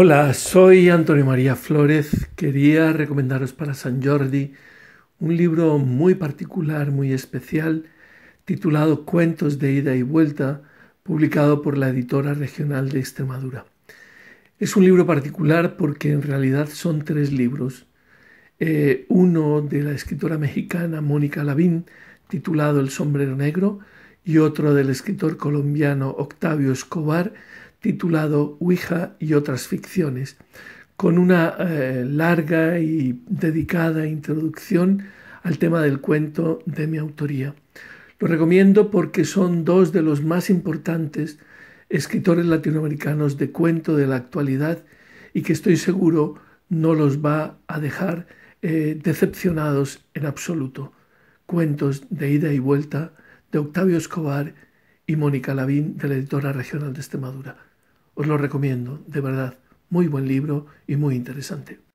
Hola, soy Antonio María Flores. Quería recomendaros para San Jordi un libro muy particular, muy especial, titulado Cuentos de Ida y Vuelta, publicado por la editora regional de Extremadura. Es un libro particular porque en realidad son tres libros. Eh, uno de la escritora mexicana Mónica Lavín, titulado El sombrero negro, y otro del escritor colombiano Octavio Escobar, titulado Ouija y otras ficciones, con una eh, larga y dedicada introducción al tema del cuento de mi autoría. Lo recomiendo porque son dos de los más importantes escritores latinoamericanos de cuento de la actualidad y que estoy seguro no los va a dejar eh, decepcionados en absoluto. Cuentos de ida y vuelta de Octavio Escobar y Mónica Lavín de la editora regional de Extremadura. Os lo recomiendo, de verdad, muy buen libro y muy interesante.